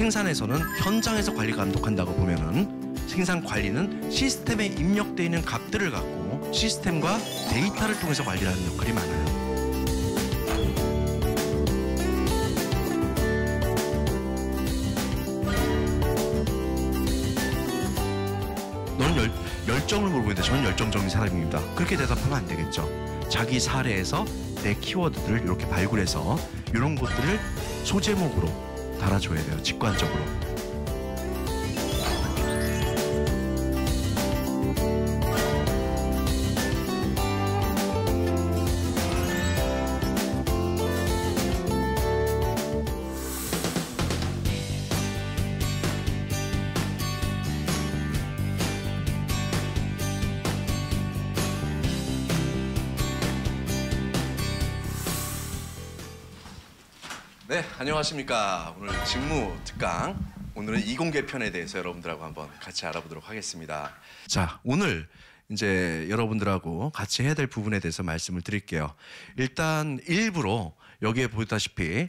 생산에서는 현장에서 관리 감독한다고 보면은 생산 관리는 시스템에 입력되어 있는 값들을 갖고 시스템과 데이터를 통해서 관리하는 역할이 많아요. 열, 열정을 물어보는데 저는 열정적인 사람입니다. 그렇게 대답하면 안 되겠죠. 자기 사례에서 내 키워드들을 이렇게 발굴해서 이런 것들을 소제목으로 달아줘야 돼요 직관적으로 네, 안녕하십니까. 오늘 직무 특강 오늘은 이공계편에 대해서 여러분들하고 한번 같이 알아보도록 하겠습니다. 자, 오늘 이제 여러분들하고 같이 해야 될 부분에 대해서 말씀을 드릴게요. 일단 일부로 여기에 보다시피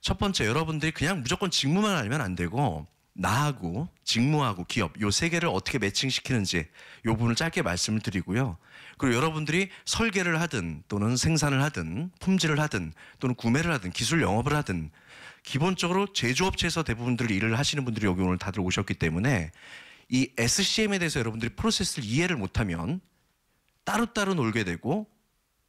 첫 번째 여러분들이 그냥 무조건 직무만 알면 안 되고 나하고 직무하고 기업 요 세 개를 어떻게 매칭시키는지 요 부분을 짧게 말씀을 드리고요. 그리고 여러분들이 설계를 하든 또는 생산을 하든 품질을 하든 또는 구매를 하든 기술 영업을 하든 기본적으로 제조업체에서 대부분들 일을 하시는 분들이 여기 오늘 다들 오셨기 때문에 이 SCM에 대해서 여러분들이 프로세스를 이해를 못하면 따로따로 놀게 되고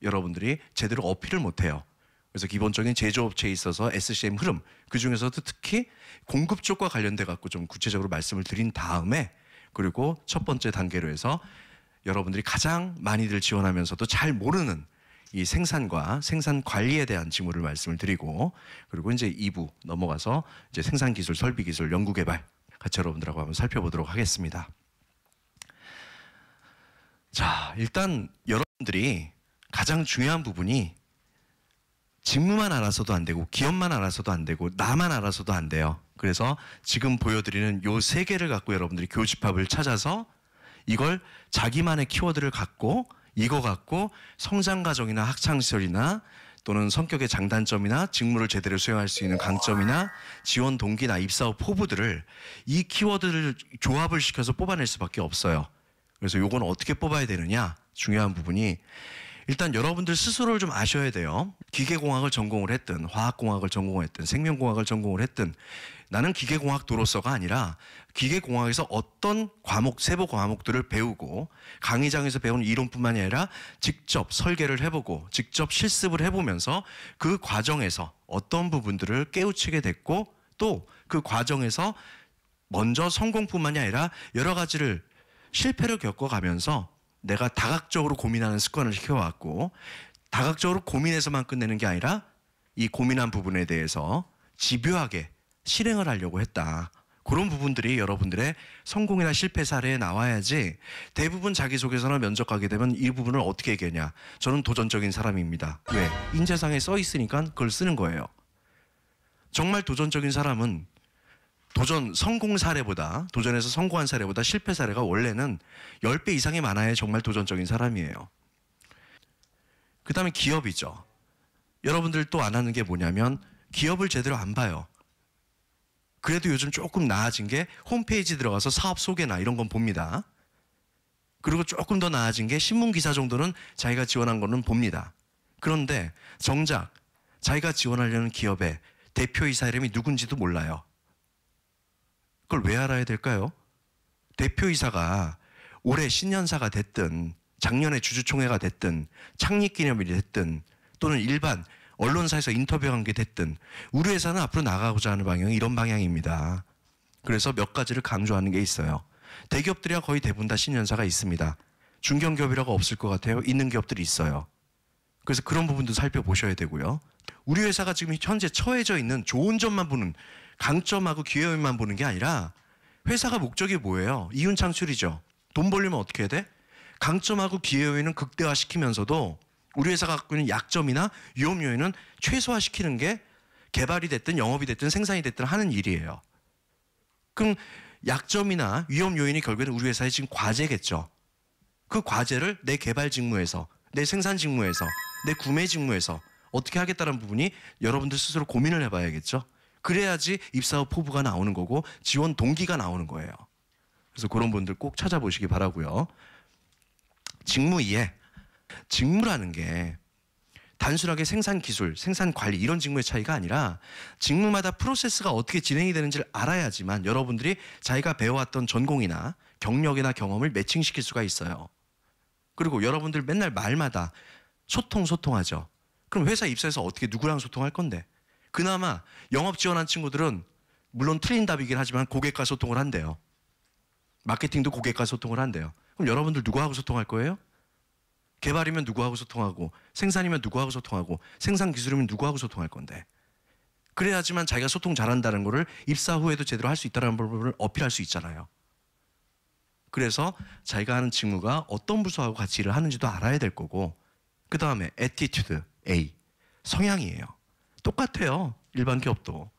여러분들이 제대로 어필을 못해요. 그래서 기본적인 제조업체에 있어서 SCM 흐름 그 중에서도 특히 공급 쪽과 관련돼 갖고 좀 구체적으로 말씀을 드린 다음에 그리고 첫 번째 단계로 해서 여러분들이 가장 많이들 지원하면서도 잘 모르는 이 생산과 생산 관리에 대한 징후를 말씀을 드리고 그리고 이제 2부 넘어가서 이제 생산 기술, 설비 기술, 연구 개발 같이 여러분들하고 한번 살펴보도록 하겠습니다. 자, 일단 여러분들이 가장 중요한 부분이 직무만 알아서도 안 되고 기업만 알아서도 안 되고 나만 알아서도 안 돼요. 그래서 지금 보여드리는 요 세 개를 갖고 여러분들이 교집합을 찾아서 이걸 자기만의 키워드를 갖고 이거 갖고 성장 과정이나 학창 시절이나 또는 성격의 장단점이나 직무를 제대로 수행할 수 있는 강점이나 지원 동기나 입사 후 포부들을 이 키워드를 조합을 시켜서 뽑아낼 수밖에 없어요. 그래서 요건 어떻게 뽑아야 되느냐 중요한 부분이 일단 여러분들 스스로를 좀 아셔야 돼요. 기계공학을 전공을 했든 화학공학을 전공을 했든 생명공학을 전공을 했든 나는 기계공학도로서가 아니라 기계공학에서 어떤 과목, 세부 과목들을 배우고 강의장에서 배운 이론뿐만이 아니라 직접 설계를 해보고 직접 실습을 해보면서 그 과정에서 어떤 부분들을 깨우치게 됐고 또 그 과정에서 먼저 성공뿐만이 아니라 여러 가지를 실패를 겪어가면서 내가 다각적으로 고민하는 습관을 시켜왔고 다각적으로 고민해서만 끝내는 게 아니라 이 고민한 부분에 대해서 집요하게 실행을 하려고 했다. 그런 부분들이 여러분들의 성공이나 실패 사례에 나와야지 대부분 자기소개서를 면접 가게 되면 이 부분을 어떻게 얘기하냐. 저는 도전적인 사람입니다. 왜? 인재상에 써 있으니까 그걸 쓰는 거예요. 정말 도전적인 사람은 도전 성공 사례보다 도전해서 성공한 사례보다 실패 사례가 원래는 10배 이상이 많아야 정말 도전적인 사람이에요. 그다음에 기업이죠. 여러분들 또 안 하는 게 뭐냐면 기업을 제대로 안 봐요. 그래도 요즘 조금 나아진 게 홈페이지 들어가서 사업 소개나 이런 건 봅니다. 그리고 조금 더 나아진 게 신문 기사 정도는 자기가 지원한 거는 봅니다. 그런데 정작 자기가 지원하려는 기업의 대표이사 이름이 누군지도 몰라요. 그걸 왜 알아야 될까요? 대표이사가 올해 신년사가 됐든 작년에 주주총회가 됐든 창립기념일이 됐든 또는 일반 언론사에서 인터뷰한 게 됐든 우리 회사는 앞으로 나가고자 하는 방향이 이런 방향입니다. 그래서 몇 가지를 강조하는 게 있어요. 대기업들이야 거의 대부분 다 신년사가 있습니다. 중견기업이라고 없을 것 같아요. 있는 기업들이 있어요. 그래서 그런 부분도 살펴보셔야 되고요. 우리 회사가 지금 현재 처해져 있는 좋은 점만 보는 강점하고 기회만 보는 게 아니라 회사가 목적이 뭐예요? 이윤 창출이죠. 돈 벌려면 어떻게 해야 돼? 강점하고 기회에는 극대화시키면서도 우리 회사가 갖고 있는 약점이나 위험 요인은 최소화시키는 게 개발이 됐든 영업이 됐든 생산이 됐든 하는 일이에요. 그럼 약점이나 위험 요인이 결국에는 우리 회사의 지금 과제겠죠. 그 과제를 내 개발 직무에서, 내 생산 직무에서, 내 구매 직무에서 어떻게 하겠다는 부분이 여러분들 스스로 고민을 해봐야겠죠. 그래야지 입사 후 포부가 나오는 거고 지원 동기가 나오는 거예요. 그래서 그런 분들 꼭 찾아보시기 바라고요. 직무 이해. 직무라는 게 단순하게 생산 기술, 생산 관리 이런 직무의 차이가 아니라 직무마다 프로세스가 어떻게 진행이 되는지를 알아야지만 여러분들이 자기가 배워왔던 전공이나 경력이나 경험을 매칭시킬 수가 있어요. 그리고 여러분들 맨날 말마다 소통 소통하죠. 그럼 회사 입사해서 어떻게 누구랑 소통할 건데? 그나마 영업 지원한 친구들은 물론 틀린 답이긴 하지만 고객과 소통을 한대요. 마케팅도 고객과 소통을 한대요. 그럼 여러분들 누구하고 소통할 거예요? 개발이면 누구하고 소통하고 생산이면 누구하고 소통하고 생산 기술이면 누구하고 소통할 건데 그래야지만 자기가 소통 잘한다는 것을 입사 후에도 제대로 할 수 있다는 법을 어필할 수 있잖아요. 그래서 자기가 하는 직무가 어떤 부서하고 같이 일을 하는지도 알아야 될 거고 그 다음에 에티튜드 A 성향이에요. 똑같아요. 일반 기업도.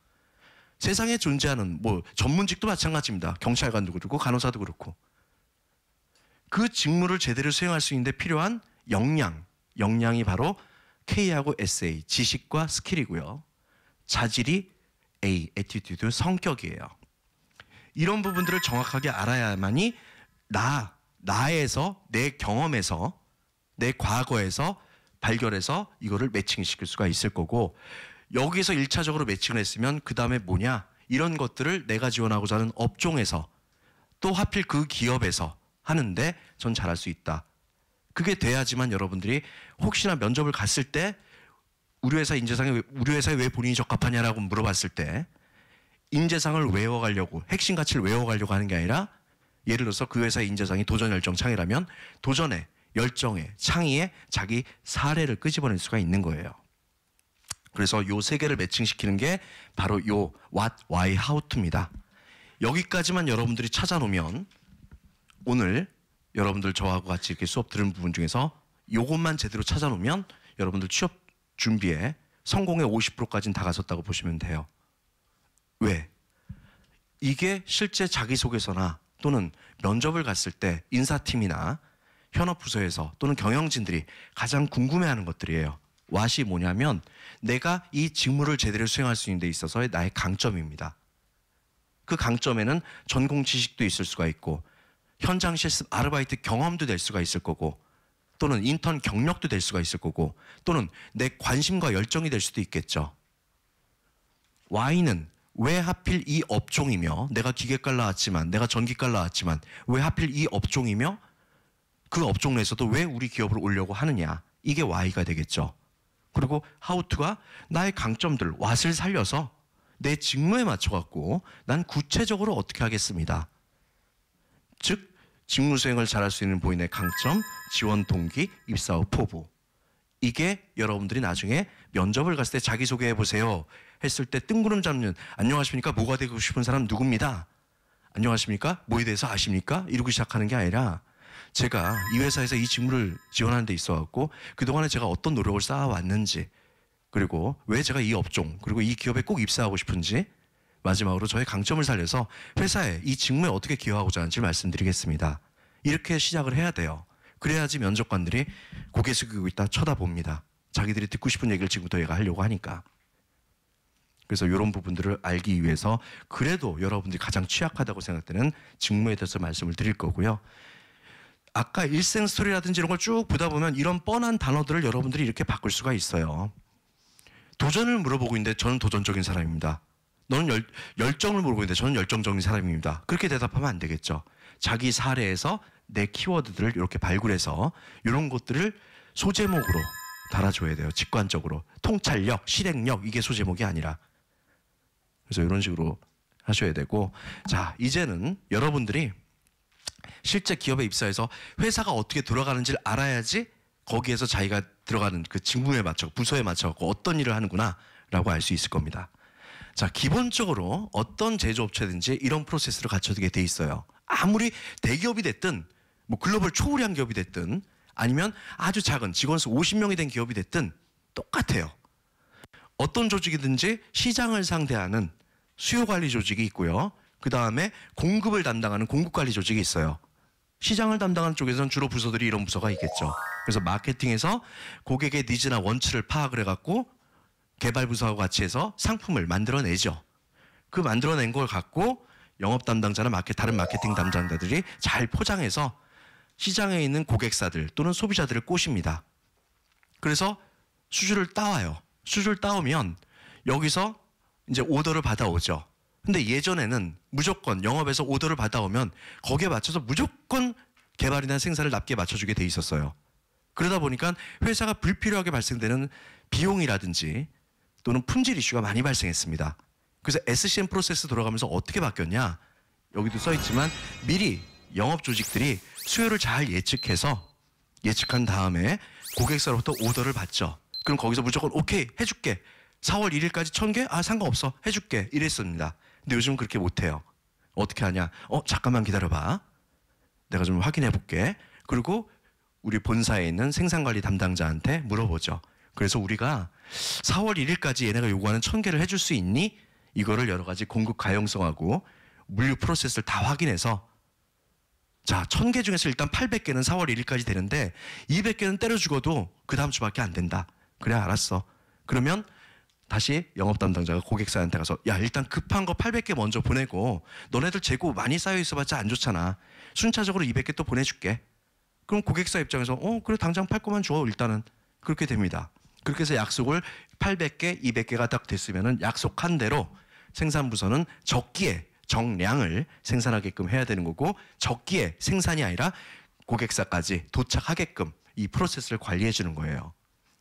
세상에 존재하는 뭐 전문직도 마찬가지입니다. 경찰관도 그렇고 간호사도 그렇고 그 직무를 제대로 수행할 수 있는데 필요한 역량, 역량이 바로 K하고 SA, 지식과 스킬이고요. 자질이 A, 에티튜드, 성격이에요. 이런 부분들을 정확하게 알아야만이 나, 나에서, 내 경험에서, 내 과거에서 발견해서 이거를 매칭시킬 수가 있을 거고 여기서 일차적으로 매칭을 했으면 그 다음에 뭐냐 이런 것들을 내가 지원하고자 하는 업종에서 또 하필 그 기업에서 하는데 전 잘할 수 있다. 그게 돼야지만 여러분들이 혹시나 면접을 갔을 때 우리 회사 인재상에 우리 회사에 왜 본인이 적합하냐라고 물어봤을 때 인재상을 외워가려고 핵심 가치를 외워가려고 하는 게 아니라 예를 들어서 그 회사의 인재상이 도전 열정 창이라면 도전에 열정에 창의에 자기 사례를 끄집어낼 수가 있는 거예요. 그래서 요 세 개를 매칭시키는 게 바로 요 what, why, how to입니다. 여기까지만 여러분들이 찾아놓으면 오늘 여러분들 저하고 같이 이렇게 수업 들은 부분 중에서 이것만 제대로 찾아놓으면 여러분들 취업 준비에 성공의 50%까지는 다가섰다고 보시면 돼요. 왜? 이게 실제 자기소개서나 또는 면접을 갔을 때 인사팀이나 현업부서에서 또는 경영진들이 가장 궁금해하는 것들이에요. 왓이 뭐냐면 내가 이 직무를 제대로 수행할 수 있는 데 있어서의 나의 강점입니다. 그 강점에는 전공 지식도 있을 수가 있고 현장 실습 아르바이트 경험도 될 수가 있을 거고 또는 인턴 경력도 될 수가 있을 거고 또는 내 관심과 열정이 될 수도 있겠죠. Y는 왜 하필 이 업종이며 내가 기계깔 라왔지만 내가 전기깔 라왔지만왜 하필 이 업종이며 그 업종 내에서도 왜 우리 기업을 올려고 하느냐 이게 Y가 되겠죠. 그리고 하우트가 나의 강점들 왓을 살려서 내 직무에 맞춰갖고 난 구체적으로 어떻게 하겠습니다. 즉 직무 수행을 잘할 수 있는 부인의 강점, 지원 동기, 입사 후 포부. 이게 여러분들이 나중에 면접을 갔을 때 자기소개해 보세요. 했을 때 뜬구름 잡는 안녕하십니까? 뭐가 되고 싶은 사람 누굽니다. 안녕하십니까? 뭐에 대해서 아십니까? 이러고 시작하는 게 아니라 제가 이 회사에서 이 직무를 지원하는 데 있어 갖고 그동안에 제가 어떤 노력을 쌓아왔는지 그리고 왜 제가 이 업종 그리고 이 기업에 꼭 입사하고 싶은지 마지막으로 저의 강점을 살려서 회사에 이 직무에 어떻게 기여하고자 하는지 말씀드리겠습니다. 이렇게 시작을 해야 돼요. 그래야지 면접관들이 고개 숙이고 있다 쳐다봅니다. 자기들이 듣고 싶은 얘기를 지금부터 얘가 하려고 하니까. 그래서 이런 부분들을 알기 위해서 그래도 여러분들이 가장 취약하다고 생각되는 직무에 대해서 말씀을 드릴 거고요. 아까 일생 스토리라든지 이런 걸 쭉 보다 보면 이런 뻔한 단어들을 여러분들이 이렇게 바꿀 수가 있어요. 도전을 물어보고 있는데 저는 도전적인 사람입니다. 너는 열, 정을 물어보는데 저는 열정적인 사람입니다. 그렇게 대답하면 안 되겠죠. 자기 사례에서 내 키워드들을 이렇게 발굴해서 이런 것들을 소제목으로 달아줘야 돼요. 직관적으로. 통찰력, 실행력, 이게 소제목이 아니라. 그래서 이런 식으로 하셔야 되고. 자, 이제는 여러분들이 실제 기업에 입사해서 회사가 어떻게 돌아가는지를 알아야지 거기에서 자기가 들어가는 그 직무에 맞춰, 부서에 맞춰 어떤 일을 하는구나 라고 알 수 있을 겁니다. 자, 기본적으로 어떤 제조업체든지 이런 프로세스를 갖춰두게 돼 있어요. 아무리 대기업이 됐든 뭐 글로벌 초우량 기업이 됐든 아니면 아주 작은 직원 수 50명이 된 기업이 됐든 똑같아요. 어떤 조직이든지 시장을 상대하는 수요 관리 조직이 있고요. 그 다음에 공급을 담당하는 공급 관리 조직이 있어요. 시장을 담당하는 쪽에서는 주로 부서들이 이런 부서가 있겠죠. 그래서 마케팅에서 고객의 니즈나 원치를 파악을 해갖고 개발부서하고 같이 해서 상품을 만들어내죠. 그 만들어낸 걸 갖고 영업 담당자나 마켓, 다른 마케팅 담당자들이 잘 포장해서 시장에 있는 고객사들 또는 소비자들을 꼬십니다. 그래서 수주를 따와요. 수주를 따오면 여기서 이제 오더를 받아오죠. 근데 예전에는 무조건 영업에서 오더를 받아오면 거기에 맞춰서 무조건 개발이나 생산을 납게 맞춰주게 돼 있었어요. 그러다 보니까 회사가 불필요하게 발생되는 비용이라든지 또는 품질 이슈가 많이 발생했습니다. 그래서 SCM 프로세스 돌아가면서 어떻게 바뀌었냐? 여기도 써 있지만 미리 영업 조직들이 수요를 잘 예측해서 예측한 다음에 고객사로부터 오더를 받죠. 그럼 거기서 무조건 오케이 해줄게. 4월 1일까지 1000개? 아 상관없어 해줄게 이랬습니다. 근데 요즘은 그렇게 못해요. 어떻게 하냐? 어 잠깐만 기다려봐. 내가 좀 확인해 볼게. 그리고 우리 본사에 있는 생산관리 담당자한테 물어보죠. 그래서 우리가 4월 1일까지 얘네가 요구하는 천개를 해줄 수 있니? 이거를 여러 가지 공급 가용성하고 물류 프로세스를 다 확인해서 자, 천개 중에서 일단 800개는 4월 1일까지 되는데 200개는 때려 죽어도 그 다음 주밖에 안 된다. 그래 알았어. 그러면 다시 영업 담당자가 고객사한테 가서 야, 일단 급한 거 800개 먼저 보내고 너네들 재고 많이 쌓여 있어봤자 안 좋잖아. 순차적으로 200개 또 보내줄게. 그럼 고객사 입장에서 어, 그래 당장 팔것만줘 일단은 그렇게 됩니다. 그렇게 해서 약속을 800개, 200개가 딱 됐으면은 약속한 대로 생산부서는 적기에 정량을 생산하게끔 해야 되는 거고 적기에 생산이 아니라 고객사까지 도착하게끔 이 프로세스를 관리해 주는 거예요.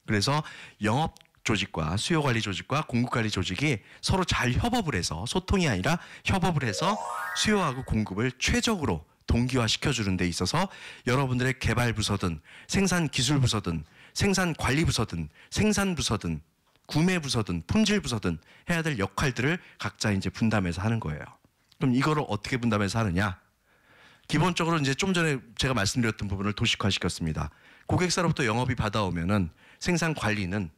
그래서 영업 조직과 수요 관리 조직과 공급 관리 조직이 서로 잘 협업을 해서 소통이 아니라 협업을 해서 수요하고 공급을 최적으로 동기화 시켜주는 데 있어서 여러분들의 개발 부서든 생산 기술 부서든 생산 관리 부서든 생산 부서든 구매 부서든 품질 부서든 해야 될 역할들을 각자 이제 분담해서 하는 거예요. 그럼 이거를 어떻게 분담해서 하느냐? 기본적으로 이제 좀 전에 제가 말씀드렸던 부분을 도식화 시켰습니다. 고객사로부터 영업이 받아오면은 생산 관리는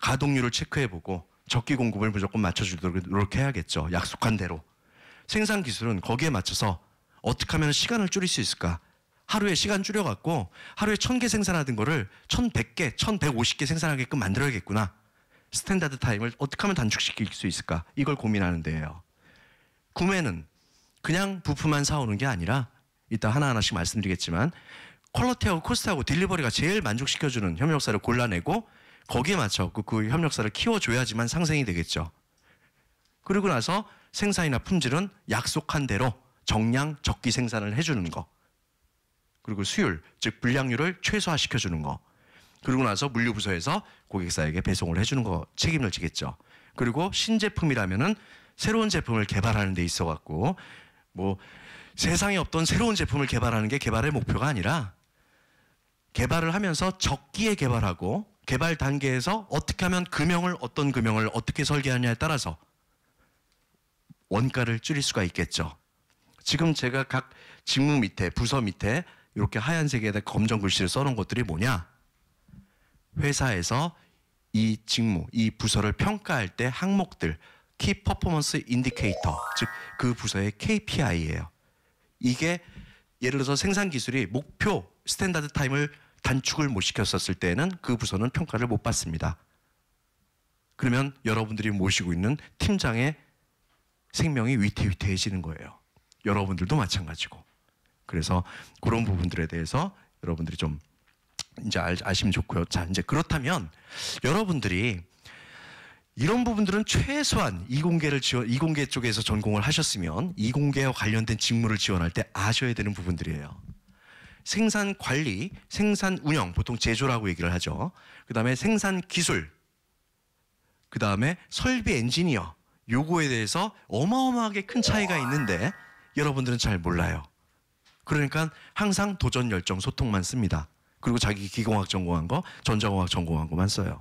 가동률을 체크해보고 적기 공급을 무조건 맞춰주도록 노력해야겠죠. 약속한 대로. 생산 기술은 거기에 맞춰서 어떻게 하면 시간을 줄일 수 있을까? 하루에 시간 줄여갖고 하루에 천 개 생산하던 거를 천 백 개 천 백오십 개 생산하게끔 만들어야겠구나. 스탠다드 타임을 어떻게 하면 단축시킬 수 있을까? 이걸 고민하는 데예요. 구매는 그냥 부품만 사오는 게 아니라 이따 하나하나씩 말씀드리겠지만 퀄러티하고 코스트하고 딜리버리가 제일 만족시켜주는 협력사를 골라내고 거기에 맞춰 그, 그 협력사를 키워줘야지만 상생이 되겠죠. 그리고 나서 생산이나 품질은 약속한 대로 정량 적기 생산을 해주는 거. 그리고 수율, 즉 불량률을 최소화시켜 주는 거. 그리고 나서 물류부서에서 고객사에게 배송을 해주는 거 책임을 지겠죠. 그리고 신제품이라면은 새로운 제품을 개발하는 데 있어 갖고 뭐 세상에 없던 새로운 제품을 개발하는 게 개발의 목표가 아니라 개발을 하면서 적기에 개발하고 개발 단계에서 어떻게 하면 금형을 어떤 금형을 어떻게 설계하냐에 따라서 원가를 줄일 수가 있겠죠. 지금 제가 각 직무 밑에 부서 밑에 이렇게 하얀색에다 검정 글씨를 써놓은 것들이 뭐냐? 회사에서 이 직무, 이 부서를 평가할 때 항목들, 키 퍼포먼스 인디케이터, 즉 그 부서의 KPI예요. 이게 예를 들어서 생산 기술이 목표 스탠다드 타임을 단축을 못 시켰었을 때는그 부서는 평가를 못 받습니다. 그러면 여러분들이 모시고 있는 팀장의 생명이 위태위태해지는 거예요. 여러분들도 마찬가지고. 그래서 그런 부분들에 대해서 여러분들이 좀 이제 아시면 좋고요. 자, 이제 그렇다면 여러분들이 이런 부분들은 최소한 이공계를 지원, 이공계 쪽에서 전공을 하셨으면 이공계와 관련된 직무를 지원할 때 아셔야 되는 부분들이에요. 생산 관리, 생산 운영, 보통 제조라고 얘기를 하죠. 그 다음에 생산 기술, 그 다음에 설비 엔지니어, 요거에 대해서 어마어마하게 큰 차이가 있는데 여러분들은 잘 몰라요. 그러니까 항상 도전 열정 소통만 씁니다. 그리고 자기 기공학 전공한 거, 전자공학 전공한 거만 써요.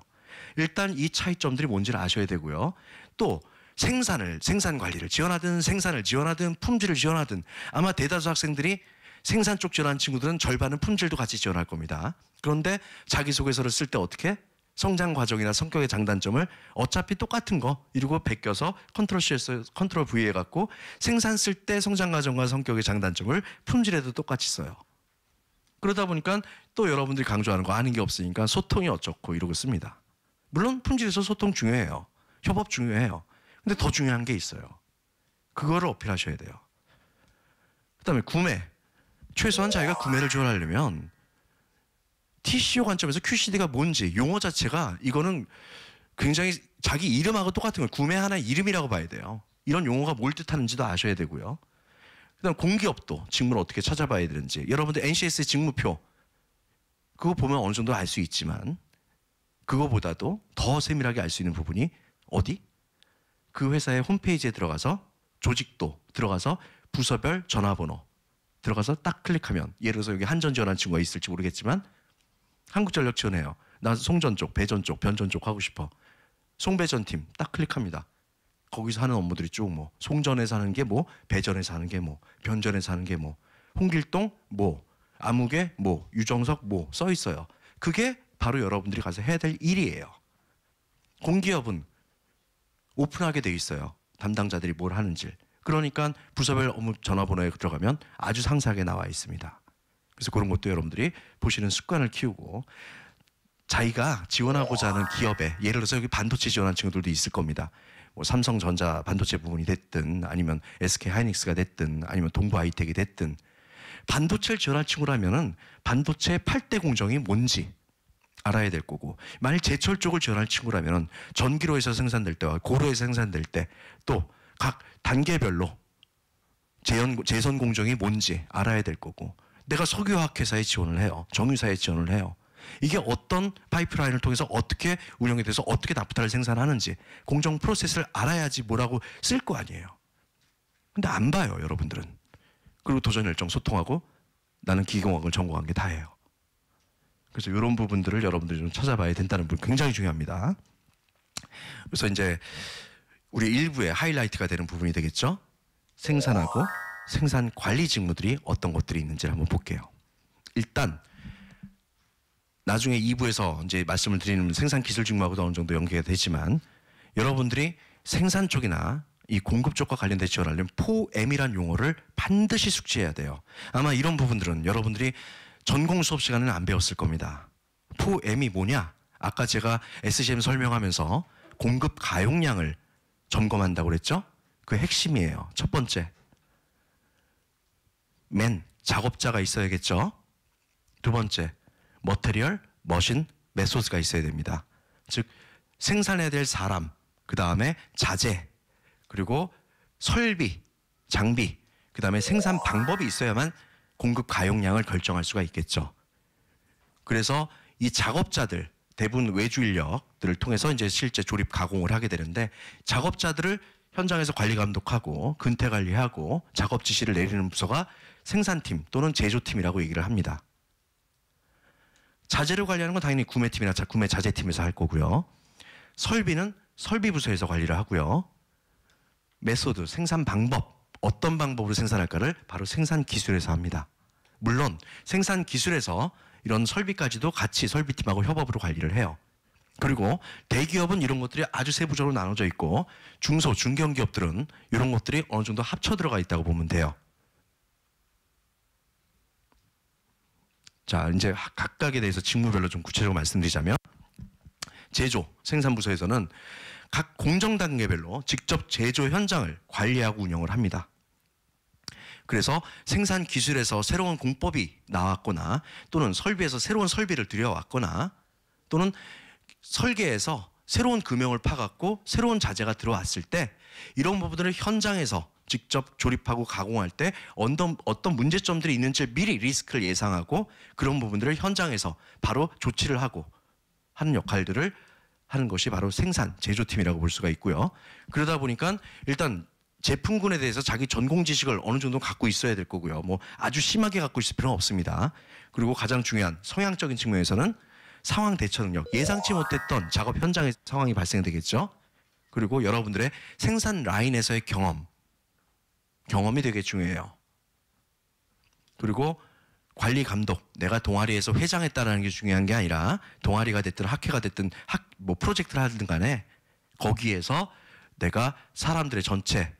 일단 이 차이점들이 뭔지를 아셔야 되고요. 또 생산을 생산 관리를 지원하든 생산을 지원하든 품질을 지원하든 아마 대다수 학생들이 생산 쪽 지원하는 친구들은 절반은 품질도 같이 지원할 겁니다. 그런데 자기소개서를 쓸 때 어떻게 성장 과정이나 성격의 장단점을 어차피 똑같은 거 이러고 베껴서 컨트롤 C에서 컨트롤 V 해갖고 생산 쓸 때 성장 과정과 성격의 장단점을 품질에도 똑같이 써요. 그러다 보니까 또 여러분들이 강조하는 거 아는 게 없으니까 소통이 어쩌고 이러고 씁니다. 물론 품질에서 소통 중요해요. 협업 중요해요. 근데 더 중요한 게 있어요. 그거를 어필하셔야 돼요. 그다음에 구매. 최소한 자기가 구매를 지원하려면 TCO 관점에서 QCD가 뭔지 용어 자체가 이거는 굉장히 자기 이름하고 똑같은 걸 구매하는 이름이라고 봐야 돼요. 이런 용어가 뭘 뜻하는지도 아셔야 되고요. 그다음 공기업도 직무를 어떻게 찾아봐야 되는지 여러분들 NCS 직무표 그거 보면 어느 정도 알 수 있지만 그거보다도 더 세밀하게 알 수 있는 부분이 어디? 그 회사의 홈페이지에 들어가서 조직도 들어가서 부서별 전화번호 들어가서 딱 클릭하면 예를 들어서 여기 한전 지원한 친구가 있을지 모르겠지만 한국전력 지원해요. 나 송전 쪽, 배전 쪽, 변전 쪽 하고 싶어. 송배전 팀 딱 클릭합니다. 거기서 하는 업무들이 쭉 뭐 송전에서 하는 게 뭐, 배전에서 하는 게 뭐, 변전에서 하는 게 뭐, 홍길동 뭐, 암흑의 뭐, 유정석 뭐 써 있어요. 그게 바로 여러분들이 가서 해야 될 일이에요. 공기업은 오픈하게 돼 있어요. 담당자들이 뭘 하는지. 그러니까 부서별 업무 전화번호에 들어가면 아주 상세하게 나와 있습니다. 그래서 그런 것도 여러분들이 보시는 습관을 키우고 자기가 지원하고자 하는 기업에 예를 들어서 여기 반도체 지원하는 친구들도 있을 겁니다. 뭐 삼성전자 반도체 부분이 됐든 아니면 SK 하이닉스가 됐든 아니면 동부 아이텍이 됐든 반도체를 지원할 친구라면은 반도체 8대 공정이 뭔지 알아야 될 거고 만일 제철 쪽을 지원할 친구라면은 전기로에서 생산될 때와 고로에서 생산될 때 또 각 단계별로 재현, 재선 공정이 뭔지 알아야 될 거고 내가 석유화학 회사에 지원을 해요. 정유사에 지원을 해요. 이게 어떤 파이프라인을 통해서 어떻게 운영이 돼서 어떻게 납프타를 생산하는지 공정 프로세스를 알아야지 뭐라고 쓸 거 아니에요. 근데 안 봐요, 여러분들은. 그리고 도전 열정 소통하고 나는 기계공학을 전공한 게 다예요. 그래서 이런 부분들을 여러분들이 좀 찾아봐야 된다는 부분 굉장히 중요합니다. 그래서 이제 우리 일부의 하이라이트가 되는 부분이 되겠죠? 생산하고 생산 관리 직무들이 어떤 것들이 있는지를 한번 볼게요. 일단 나중에 2부에서 이제 말씀을 드리는 생산 기술 직무하고도 어느 정도 연계가 되지만 여러분들이 생산 쪽이나 이 공급 쪽과 관련된 지원하려면 포엠이란 용어를 반드시 숙지해야 돼요. 아마 이런 부분들은 여러분들이 전공 수업 시간에는 안 배웠을 겁니다. 포엠이 뭐냐? 아까 제가 SCM 설명하면서 공급 가용량을 점검한다고 그랬죠? 그 핵심이에요. 첫 번째. 맨 작업자가 있어야겠죠. 두 번째, 머테리얼, 머신, 메소드가 있어야 됩니다. 즉 생산해야 될 사람, 그 다음에 자재, 그리고 설비, 장비, 그 다음에 생산 방법이 있어야만 공급 가용량을 결정할 수가 있겠죠. 그래서 이 작업자들, 대부분 외주 인력들을 통해서 이제 실제 조립 가공을 하게 되는데 작업자들을 현장에서 관리 감독하고 근태 관리하고 작업 지시를 내리는 부서가 생산팀 또는 제조팀이라고 얘기를 합니다. 자재를 관리하는 건 당연히 구매팀이나 구매 자재팀에서 할 거고요. 설비는 설비 부서에서 관리를 하고요. 메소드 생산 방법 어떤 방법으로 생산할까를 바로 생산 기술에서 합니다. 물론 생산 기술에서 이런 설비까지도 같이 설비팀하고 협업으로 관리를 해요. 그리고 대기업은 이런 것들이 아주 세부적으로 나눠져 있고 중소 중견기업들은 이런 것들이 어느 정도 합쳐 들어가 있다고 보면 돼요. 자, 이제 각각에 대해서 직무별로 좀 구체적으로 말씀드리자면 제조 생산부서에서는 각 공정 단계별로 직접 제조 현장을 관리하고 운영을 합니다. 그래서 생산 기술에서 새로운 공법이 나왔거나 또는 설비에서 새로운 설비를 들여왔거나 또는 설계에서 새로운 금형을 파갖고 새로운 자재가 들어왔을 때 이런 부분들을 현장에서 직접 조립하고 가공할 때 어떤, 어떤 문제점들이 있는지 미리 리스크를 예상하고 그런 부분들을 현장에서 바로 조치를 하고 하는 역할들을 하는 것이 바로 생산 제조팀이라고 볼 수가 있고요. 그러다 보니까 일단 제품군에 대해서 자기 전공 지식을 어느 정도 갖고 있어야 될 거고요. 뭐 아주 심하게 갖고 있을 필요는 없습니다. 그리고 가장 중요한 성향적인 측면에서는 상황 대처 능력, 예상치 못했던 작업 현장의 상황이 발생되겠죠. 그리고 여러분들의 생산 라인에서의 경험, 경험이 되게 중요해요. 그리고 관리 감독, 내가 동아리에서 회장했다라는 게 중요한 게 아니라 동아리가 됐든 학회가 됐든 학, 뭐 프로젝트를 하든 간에 거기에서 내가 사람들의 전체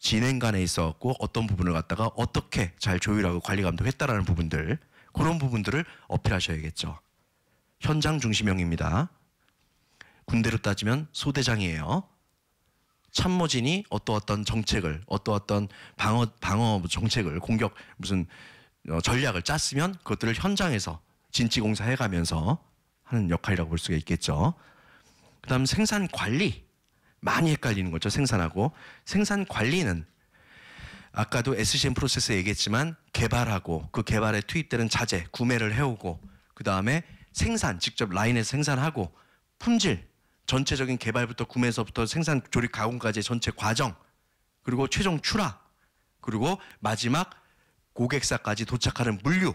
진행간에 있어갖고 어떤 부분을 갖다가 어떻게 잘 조율하고 관리 감독했다라는 부분들 그런 부분들을 어필하셔야겠죠. 현장 중심형입니다. 군대로 따지면 소대장이에요. 참모진이 어떠어떤 정책을 어떠어떤 방어 방어 정책을 공격 무슨 어, 전략을 짰으면 그것들을 현장에서 진지공사 해가면서 하는 역할이라고 볼 수가 있겠죠. 그다음 생산 관리 많이 헷갈리는 거죠. 생산하고 생산 관리는 아까도 SCM 프로세스 얘기했지만 개발하고 그 개발에 투입되는 자재 구매를 해오고 그 다음에 생산 직접 라인에서 생산하고 품질 전체적인 개발부터 구매에서부터 생산 조립 가공까지의 전체 과정 그리고 최종 출하 그리고 마지막 고객사까지 도착하는 물류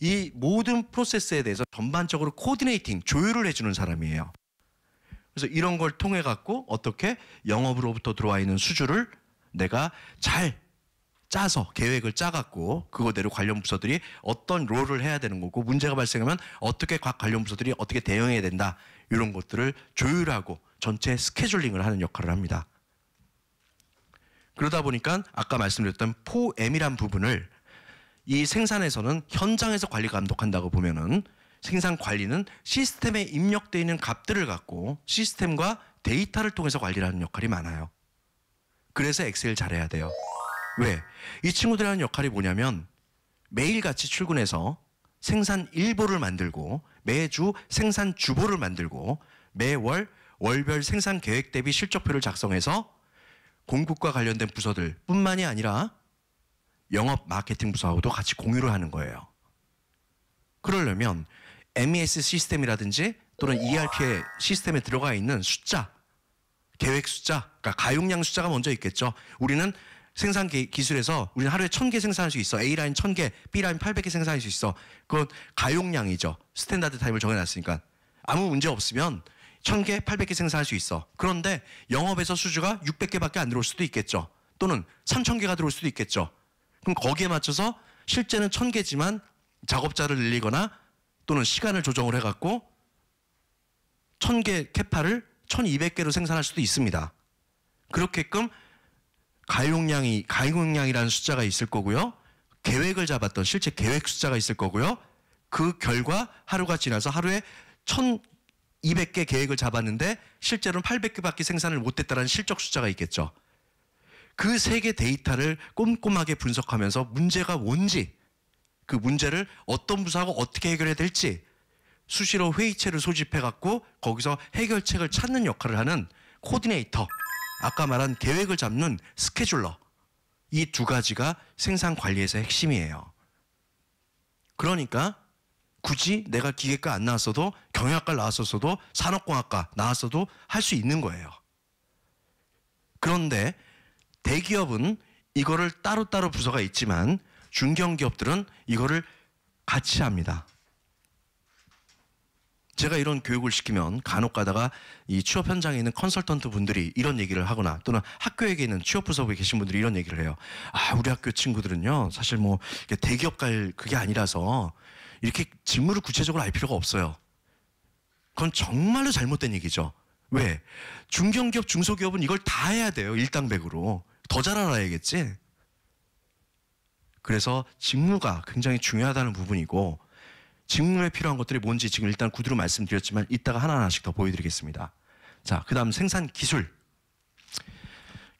이 모든 프로세스에 대해서 전반적으로 코디네이팅 조율을 해주는 사람이에요. 그래서 이런 걸 통해 갖고 어떻게 영업으로부터 들어와 있는 수주를 내가 잘 짜서 계획을 짜갖고 그거대로 관련 부서들이 어떤 롤을 해야 되는 거고 문제가 발생하면 어떻게 각 관련 부서들이 어떻게 대응해야 된다 이런 것들을 조율하고 전체 스케줄링을 하는 역할을 합니다. 그러다 보니까 아까 말씀드렸던 포엠이란 부분을 이 생산에서는 현장에서 관리 감독한다고 보면은 생산 관리는 시스템에 입력되어 있는 값들을 갖고 시스템과 데이터를 통해서 관리 하는 역할이 많아요. 그래서 엑셀 잘해야 돼요. 왜? 이 친구들이 하는 역할이 뭐냐면 매일같이 출근해서 생산 일보를 만들고 매주 생산 주보를 만들고 매월 월별 생산 계획 대비 실적표를 작성해서 공급과 관련된 부서들 뿐만이 아니라 영업 마케팅 부서하고도 같이 공유를 하는 거예요. 그러려면 MES 시스템이라든지 또는 ERP 시스템에 들어가 있는 숫자, 계획 숫자, 그러니까 가용량 숫자가 먼저 있겠죠. 우리는 생산 기, 술에서 우리는 하루에 1 0 0 0개 생산할 수 있어. A라인 1 0 0 0개 B라인 8 0 0개 생산할 수 있어. 그건 가용량이죠. 스탠다드 타임을 정해놨으니까. 아무 문제 없으면 1 0 0 0개8 0 0개 생산할 수 있어. 그런데 영업에서 수주가 6 0 0 개밖에안 들어올 수도 있겠죠. 또는 3 0 0 0 개가 들어올 수도 있겠죠. 그럼 거기에 맞춰서 실제는 1 0 0 0개지만 작업자를 늘리거나 또는 시간을 조정을 해갖고 1 0 0 0개 캐파를 1 2 0 0 개로 생산할 수도 있습니다. 그렇게끔 가용량이 가용량이라는 숫자가 있을 거고요. 계획을 잡았던 실제 계획 숫자가 있을 거고요. 그 결과 하루가 지나서 하루에 1200개 계획을 잡았는데 실제로는 800개밖에 생산을 못했다는 실적 숫자가 있겠죠. 그 세 개 데이터를 꼼꼼하게 분석하면서 문제가 뭔지 그 문제를 어떤 부서하고 어떻게 해결해야 될지 수시로 회의체를 소집해 갖고 거기서 해결책을 찾는 역할을 하는 코디네이터 아까 말한 계획을 잡는 스케줄러. 이 두 가지가 생산 관리에서 핵심이에요. 그러니까 굳이 내가 기계과 안 나왔어도 경영학과 나왔었어도 산업공학과 나왔어도 할 수 있는 거예요. 그런데 대기업은 이거를 따로따로 부서가 있지만 중견기업들은 이거를 같이 합니다. 제가 이런 교육을 시키면 간혹 가다가 이 취업 현장에 있는 컨설턴트 분들이 이런 얘기를 하거나 또는 학교에 있는 취업 부서에 계신 분들이 이런 얘기를 해요. 아, 우리 학교 친구들은요. 사실 뭐 대기업 갈 그게 아니라서 이렇게 직무를 구체적으로 알 필요가 없어요. 그건 정말로 잘못된 얘기죠. 왜? 중견기업, 중소기업은 이걸 다 해야 돼요. 일당백으로. 더 잘 알아야겠지? 그래서 직무가 굉장히 중요하다는 부분이고 직물에 필요한 것들이 뭔지 지금 일단 구두로 말씀드렸지만 이따가 하나하나씩 더 보여드리겠습니다. 자, 그 다음 생산 기술.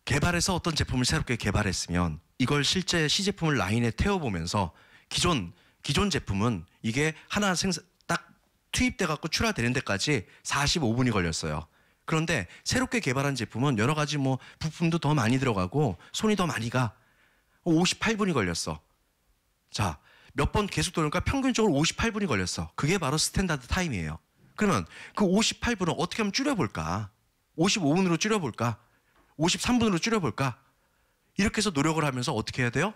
개발해서 어떤 제품을 새롭게 개발했으면 이걸 실제 시제품을 라인에 태워보면서 기존, 기존 제품은 이게 하나 생산, 딱 투입돼갖고 출하되는 데까지 45분이 걸렸어요. 그런데 새롭게 개발한 제품은 여러 가지 뭐 부품도 더 많이 들어가고 손이 더 많이 가. 58분이 걸렸어. 자, 몇번 계속 돌으니까 평균적으로 58분이 걸렸어. 그게 바로 스탠다드 타임이에요. 그러면 그 58분을 어떻게 하면 줄여볼까? 55분으로 줄여볼까? 53분으로 줄여볼까? 이렇게 해서 노력을 하면서 어떻게 해야 돼요?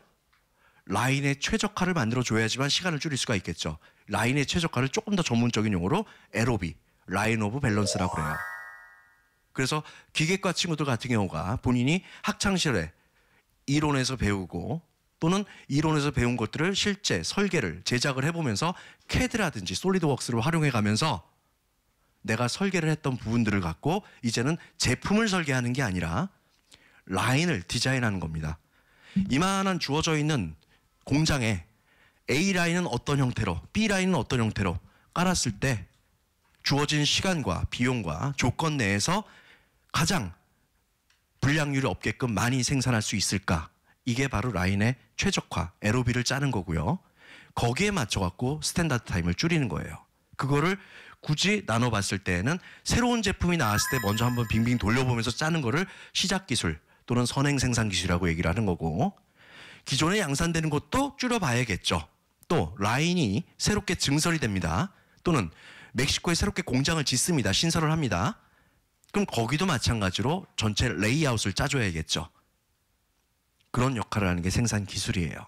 라인의 최적화를 만들어 줘야지만 시간을 줄일 수가 있겠죠. 라인의 최적화를 조금 더 전문적인 용어로 에로비, 라인 오브 밸런스라고 그래요. 그래서 기계과 친구들 같은 경우가 본인이 학창 시절에 이론에서 배우고 또는 이론에서 배운 것들을 실제 설계를 제작을 해보면서 캐드라든지 솔리드웍스를 활용해 가면서 내가 설계를 했던 부분들을 갖고 이제는 제품을 설계하는 게 아니라 라인을 디자인하는 겁니다. 이만한 주어져 있는 공장에 A 라인은 어떤 형태로, B 라인은 어떤 형태로 깔았을 때 주어진 시간과 비용과 조건 내에서 가장 불량률이 없게끔 많이 생산할 수 있을까? 이게 바로 라인의 최적화, 에로비를 짜는 거고요. 거기에 맞춰갖고 스탠다드 타임을 줄이는 거예요. 그거를 굳이 나눠봤을 때에는 새로운 제품이 나왔을 때 먼저 한번 빙빙 돌려보면서 짜는 거를 시작 기술 또는 선행 생산 기술이라고 얘기를 하는 거고 기존에 양산되는 것도 줄여봐야겠죠. 또 라인이 새롭게 증설이 됩니다. 또는 멕시코에 새롭게 공장을 짓습니다. 신설을 합니다. 그럼 거기도 마찬가지로 전체 레이아웃을 짜줘야겠죠. 그런 역할을 하는 게 생산 기술이에요.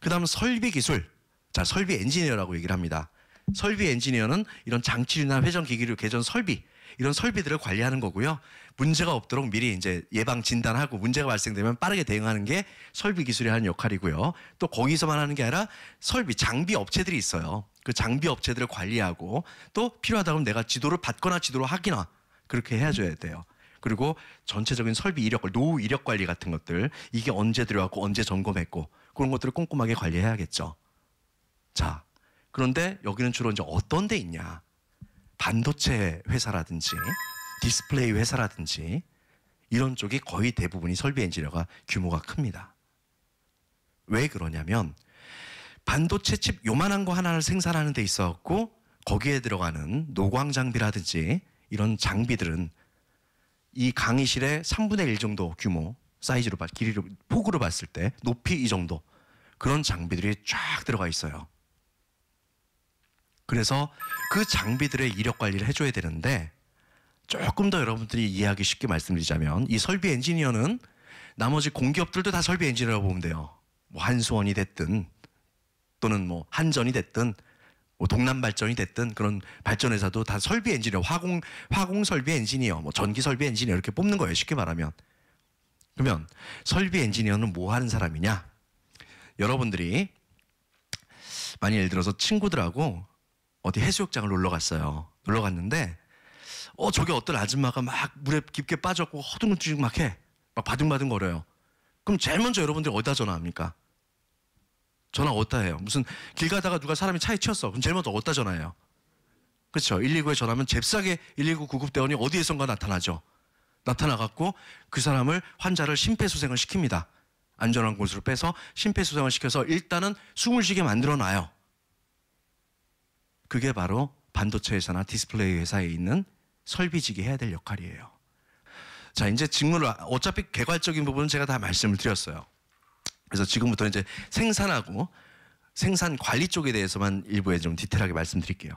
그 다음 설비 기술. 자, 설비 엔지니어라고 얘기를 합니다. 설비 엔지니어는 이런 장치나 회전 기기류 개선 설비 이런 설비들을 관리하는 거고요. 문제가 없도록 미리 이제 예방 진단하고 문제가 발생되면 빠르게 대응하는 게 설비 기술이 하는 역할이고요. 또 거기서만 하는 게 아니라 설비 장비 업체들이 있어요. 그 장비 업체들을 관리하고 또 필요하다면 내가 지도를 받거나 지도를 하기나 그렇게 해줘야 돼요. 그리고 전체적인 설비 이력과 노후 이력 관리 같은 것들 이게 언제 들어왔고 언제 점검했고 그런 것들을 꼼꼼하게 관리해야겠죠. 자, 그런데 여기는 주로 이제 어떤 데 있냐? 반도체 회사라든지 디스플레이 회사라든지 이런 쪽이 거의 대부분이 설비 엔지니어가 규모가 큽니다. 왜 그러냐면 반도체 칩 요만한 거 하나를 생산하는 데있어갖고 거기에 들어가는 노광 장비라든지 이런 장비들은 이 강의실의 3분의 1 정도 규모 사이즈로 길이로 폭으로 봤을 때 높이 이 정도 그런 장비들이 쫙 들어가 있어요. 그래서 그 장비들의 이력 관리를 해줘야 되는데 조금 더 여러분들이 이해하기 쉽게 말씀드리자면 이 설비 엔지니어는 나머지 공기업들도 다 설비 엔지니어라고 보면 돼요. 뭐 한수원이 됐든 또는 뭐 한전이 됐든 뭐 동남 발전이 됐든 그런 발전 에서도다 설비 엔지니어, 화공 화공 설비 엔지니어, 뭐 전기 설비 엔지니어 이렇게 뽑는 거예요. 쉽게 말하면. 그러면 설비 엔지니어는 뭐 하는 사람이냐? 여러분들이 많이 예를 들어서 친구들하고 어디 해수욕장을 놀러 갔어요. 놀러 갔는데 어 저기 어떤 아줌마가 막 물에 깊게 빠졌고 허둥지둥 막 해. 막 바둥바둥 거려요. 그럼 제일 먼저 여러분들이 어디다 전화합니까? 전화 어디다 해요? 무슨 길 가다가 누가 사람이 차에 치였어. 그럼 제일 먼저 어디다 전화해요? 그렇죠. 119에 전하면 화 잽싸게 119 구급대원이 어디에선가 나타나죠. 나타나갖고 그 사람을 환자를 심폐소생을 시킵니다. 안전한 곳으로 빼서 심폐소생을 시켜서 일단은 숨을 쉬게 만들어 놔요. 그게 바로 반도체 회사나 디스플레이 회사에 있는 설비직이 해야 될 역할이에요. 자, 이제 직무를 아, 어차피 개괄적인 부분은 제가 다 말씀을 드렸어요. 그래서 지금부터 이제 생산하고 생산 관리 쪽에 대해서만 일부에 좀 디테일하게 말씀드릴게요.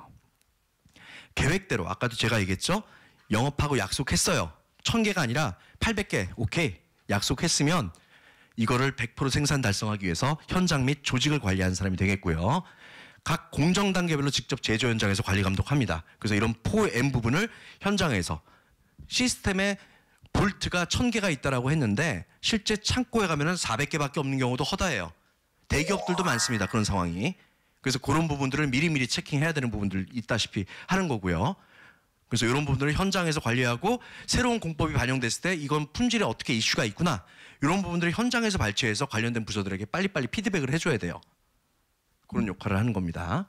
계획대로 아까도 제가 얘기했죠. 영업하고 약속했어요. 1000개가 아니라 800개. 오케이. 약속했으면 이거를 100% 생산 달성하기 위해서 현장 및 조직을 관리하는 사람이 되겠고요. 각 공정 단계별로 직접 제조 현장에서 관리 감독합니다. 그래서 이런 포 M 부분을 현장에서 시스템에 볼트가 1000개가 있다라고 했는데 실제 창고에 가면은 400개밖에 없는 경우도 허다해요. 대기업들도 많습니다. 그런 상황이. 그래서 그런 부분들을 미리미리 체킹해야 되는 부분들 있다시피 하는 거고요. 그래서 이런 부분들을 현장에서 관리하고 새로운 공법이 반영됐을 때 이건 품질에 어떻게 이슈가 있구나. 이런 부분들을 현장에서 발췌해서 관련된 부서들에게 빨리빨리 피드백을 해줘야 돼요. 그런 역할을 하는 겁니다.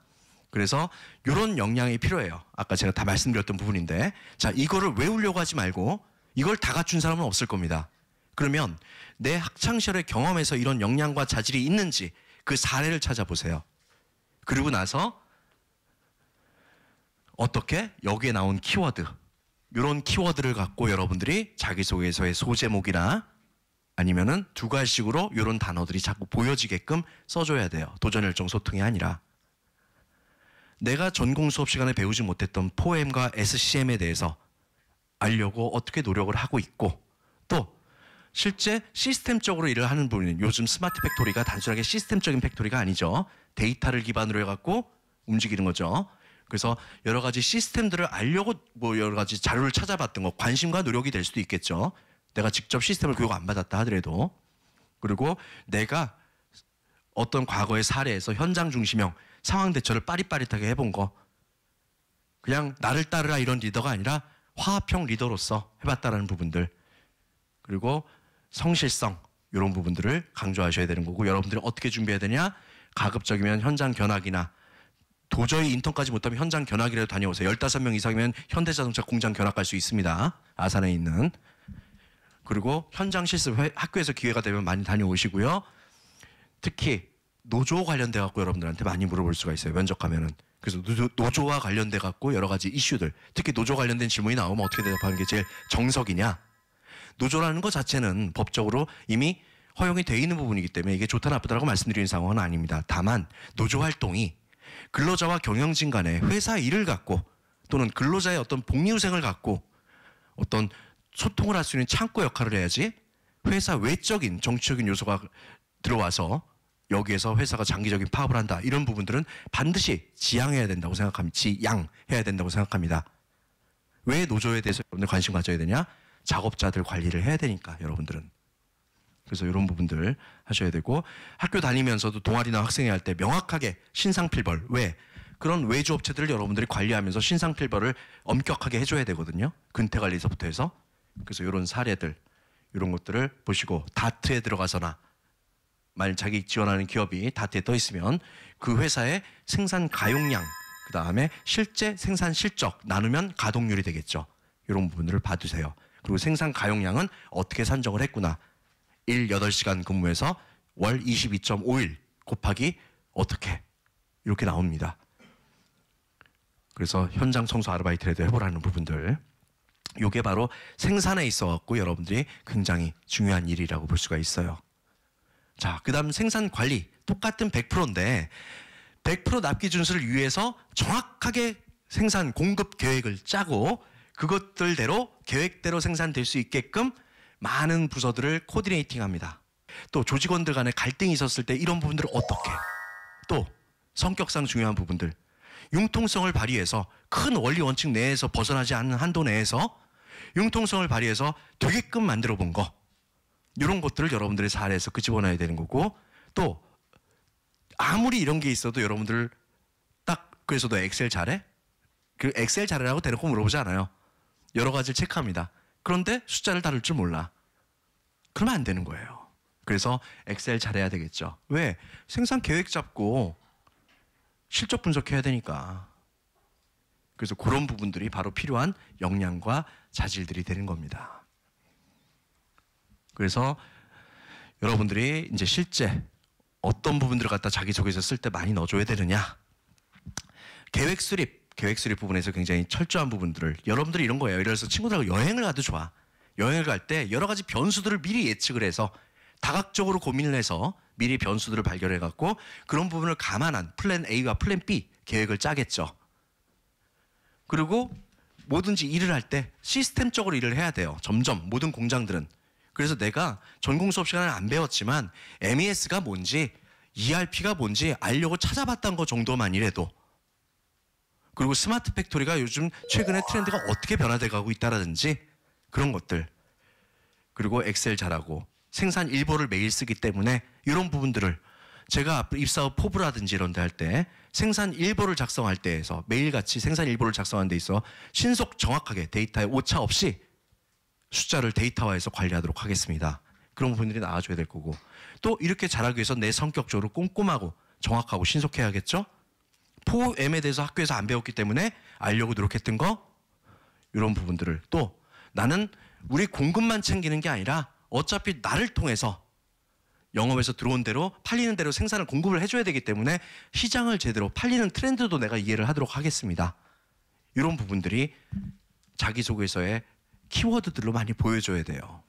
그래서 이런 역량이 필요해요. 아까 제가 다 말씀드렸던 부분인데 자 이거를 외우려고 하지 말고 이걸 다 갖춘 사람은 없을 겁니다. 그러면 내 학창시절의 경험에서 이런 역량과 자질이 있는지 그 사례를 찾아보세요. 그리고 나서 어떻게 여기에 나온 키워드, 이런 키워드를 갖고 여러분들이 자기소개서의 소제목이나 아니면은 두 가지식으로 이런 단어들이 자꾸 보여지게끔 써줘야 돼요. 도전일정 소통이 아니라. 내가 전공 수업 시간에 배우지 못했던 포엠과 SCM에 대해서 알려고 어떻게 노력을 하고 있고 또 실제 시스템적으로 일을 하는 분은 요즘 스마트 팩토리가 단순하게 시스템적인 팩토리가 아니죠. 데이터를 기반으로 해갖고 움직이는 거죠. 그래서 여러 가지 시스템들을 알려고 뭐 여러 가지 자료를 찾아봤던 거 관심과 노력이 될 수도 있겠죠. 내가 직접 시스템을 교육 안 받았다 하더라도 그리고 내가 어떤 과거의 사례에서 현장 중심형 상황 대처를 빠릿빠릿하게 해본 거 그냥 나를 따르라 이런 리더가 아니라 화합형 리더로서 해봤다라는 부분들 그리고 성실성 이런 부분들을 강조하셔야 되는 거고 여러분들이 어떻게 준비해야 되냐 가급적이면 현장 견학이나 도저히 인턴까지 못하면 현장 견학이라도 다녀오세요. 15명 이상이면 현대자동차 공장 견학갈 수 있습니다. 아산에 있는. 그리고 현장 실습 학교에서 기회가 되면 많이 다녀오시고요. 특히 노조 관련돼 갖고 여러분들한테 많이 물어볼 수가 있어요. 면접 가면은 그래서 노조, 와 관련돼 갖고 여러 가지 이슈들 특히 노조 관련된 질문이 나오면 어떻게 대답하는 게 제일 정석이냐 노조라는 것 자체는 법적으로 이미 허용이 돼 있는 부분이기 때문에 이게 좋다 나쁘다라고 말씀드리는 상황은 아닙니다 다만 노조 활동이 근로자와 경영진 간의 회사 일을 갖고 또는 근로자의 어떤 복리후생을 갖고 어떤 소통을 할 수 있는 창구 역할을 해야지 회사 외적인 정치적인 요소가 들어와서 여기에서 회사가 장기적인 파업을 한다. 이런 부분들은 반드시 지양해야 된다고 생각합니다. 지양해야 된다고 생각합니다. 왜 노조에 대해서 여러분들 관심 가져야 되냐? 작업자들 관리를 해야 되니까 여러분들은. 그래서 이런 부분들 하셔야 되고 학교 다니면서도 동아리나 학생회 할 때 명확하게 신상필벌 왜 그런 외주 업체들을 여러분들이 관리하면서 신상필벌을 엄격하게 해줘야 되거든요. 근태 관리서부터 해서 그래서 이런 사례들 이런 것들을 보시고 다트에 들어가서나 만일 자기 지원하는 기업이 다에떠 있으면 그 회사의 생산 가용량 그 다음에 실제 생산 실적 나누면 가동률이 되겠죠. 이런 부분들을 봐두세요. 그리고 생산 가용량은 어떻게 산정을 했구나. 일 여덟 시간 근무해서 월 22.5일 곱하기 어떻게 이렇게 나옵니다. 그래서 현장 청소 아르바이트라도 해보라는 부분들. 요게 바로 생산에 있어 갖고 여러분들이 굉장히 중요한 일이라고 볼 수가 있어요. 자, 그 다음 생산 관리. 똑같은 100%인데, 100% 납기 준수를 위해서 정확하게 생산 공급 계획을 짜고, 그것들대로 계획대로 생산될 수 있게끔 많은 부서들을 코디네이팅 합니다. 또 조직원들 간에 갈등이 있었을 때 이런 부분들을 어떻게, 또 성격상 중요한 부분들, 융통성을 발휘해서 큰 원리 원칙 내에서 벗어나지 않는 한도 내에서 융통성을 발휘해서 되게끔 만들어 본 거. 이런 것들을 여러분들이잘해서 끄집어내야 그 되는 거고 또 아무리 이런 게 있어도 여러분들 딱 그래서 너 엑셀 잘해? 그 엑셀 잘해라고 대놓고 물어보지 않아요. 여러 가지를 체크합니다. 그런데 숫자를 다룰 줄 몰라. 그러면 안 되는 거예요. 그래서 엑셀 잘해야 되겠죠. 왜? 생산 계획 잡고 실적 분석해야 되니까. 그래서 그런 부분들이 바로 필요한 역량과 자질들이 되는 겁니다. 그래서 여러분들이 이제 실제 어떤 부분들을 갖다 자기소개서 쓸 때 많이 넣어줘야 되느냐. 계획 수립, 계획 수립 부분에서 굉장히 철저한 부분들을 여러분들이 이런 거예요. 예를 들어서 친구들하고 여행을 가도 좋아. 여행을 갈 때 여러 가지 변수들을 미리 예측을 해서 다각적으로 고민을 해서 미리 변수들을 발견해 갖고 그런 부분을 감안한 플랜 A와 플랜 B 계획을 짜겠죠. 그리고 뭐든지 일을 할 때 시스템적으로 일을 해야 돼요. 점점 모든 공장들은 그래서 내가 전공 수업 시간을안 배웠지만 MES가 뭔지 ERP가 뭔지 알려고 찾아봤던 것 정도만이라도 그리고 스마트 팩토리가 요즘 최근에 트렌드가 어떻게 변화돼 가고 있다라든지 그런 것들 그리고 엑셀 잘하고 생산 일보를 매일 쓰기 때문에 이런 부분들을 제가 앞으로 입사 후 포부라든지 이런 데 할 때 생산 일보를 작성할 때에서 매일같이 생산 일보를 작성하는 데 있어 신속 정확하게 데이터에 오차 없이 숫자를 데이터화해서 관리하도록 하겠습니다. 그런 부분들이 나와줘야 될 거고 또 이렇게 잘하기 위해서 내 성격적으로 꼼꼼하고 정확하고 신속해야겠죠. 포엠에 대해서 학교에서 안 배웠기 때문에 알려고 노력했던 거 이런 부분들을 또 나는 우리 공급만 챙기는 게 아니라 어차피 나를 통해서 영업에서 들어온 대로 팔리는 대로 생산을 공급을 해줘야 되기 때문에 시장을 제대로 팔리는 트렌드도 내가 이해를 하도록 하겠습니다. 이런 부분들이 자기소개서에 키워드들로 많이 보여줘야 돼요.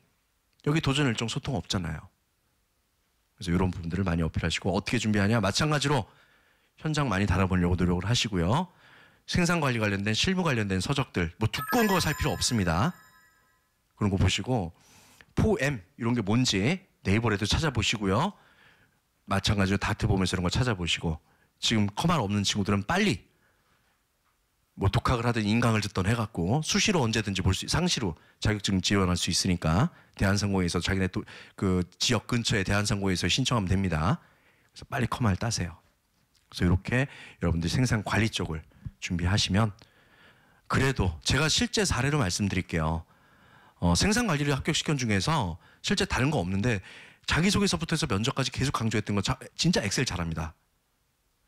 여기 도전 일정 소통 없잖아요. 그래서 이런 부분들을 많이 어필하시고 어떻게 준비하냐 마찬가지로 현장 많이 다뤄보려고 노력을 하시고요. 생산 관리 관련된 실무 관련된 서적들 뭐 두꺼운 거 살 필요 없습니다. 그런 거 보시고 4M 이런 게 뭔지 네이버에도 찾아보시고요. 마찬가지로 다트 보면서 이런 거 찾아보시고 지금 커만 없는 친구들은 빨리 뭐 독학을 하든 인강을 듣던 해갖고 수시로 언제든지 볼 수 상시로 자격증 지원할 수 있으니까 대한상공에서 자기네 또 그 지역 근처에 대한상공에서 신청하면 됩니다. 그래서 빨리 커마를 따세요. 그래서 이렇게 여러분들 생산 관리 쪽을 준비하시면 그래도 제가 실제 사례로 말씀드릴게요. 어, 생산 관리를 합격시켜 중에서 실제 다른 거 없는데 자기소개서부터 해서 면접까지 계속 강조했던 거 자, 진짜 엑셀 잘합니다.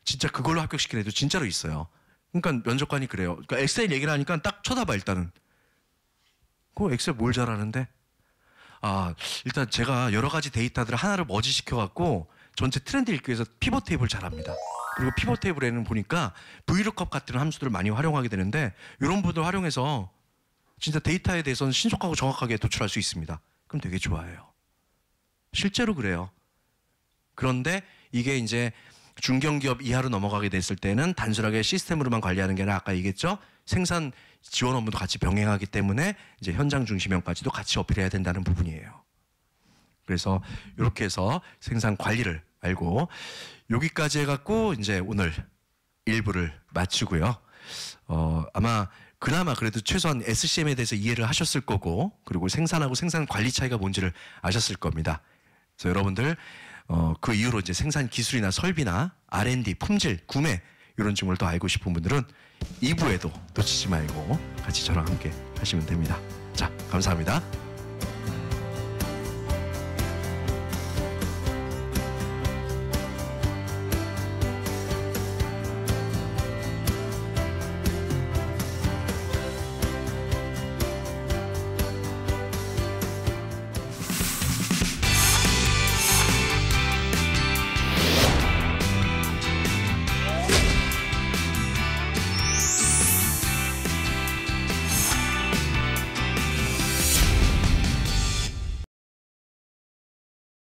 진짜 그걸로 합격시키는 애도 진짜로 있어요. 그러니까 면접관이 그래요. 그러니까 엑셀 얘기를 하니까 딱 쳐다봐 일단은. 그 엑셀 뭘 잘하는데? 아 일단 제가 여러 가지 데이터들을 하나를 머지 시켜갖고 전체 트렌드 읽기 위해서 피벗 테이블 잘합니다. 그리고 피벗 테이블에는 보니까 브이 o o 같은 함수들을 많이 활용하게 되는데 이런 분들 활용해서 진짜 데이터에 대해서는 신속하고 정확하게 도출할 수 있습니다. 그럼 되게 좋아해요. 실제로 그래요. 그런데 이게 이제 중견기업 이하로 넘어가게 됐을 때는 단순하게 시스템으로만 관리하는 게 아니라 아까 얘기했죠. 생산 지원 업무도 같이 병행하기 때문에 이제 현장 중심형까지도 같이 어필해야 된다는 부분이에요. 그래서 이렇게 해서 생산 관리를 알고 여기까지 해갖고 이제 오늘 일부를 마치고요. 어, 아마 그나마 그래도 최소한 SCM에 대해서 이해를 하셨을 거고 그리고 생산하고 생산 관리 차이가 뭔지를 아셨을 겁니다. 그래서 여러분들 어, 그 이후로 이제 생산 기술이나 설비나 R&D, 품질, 구매 이런 점을 더 알고 싶은 분들은 2부에도 놓치지 말고 같이 저랑 함께 하시면 됩니다. 자, 감사합니다.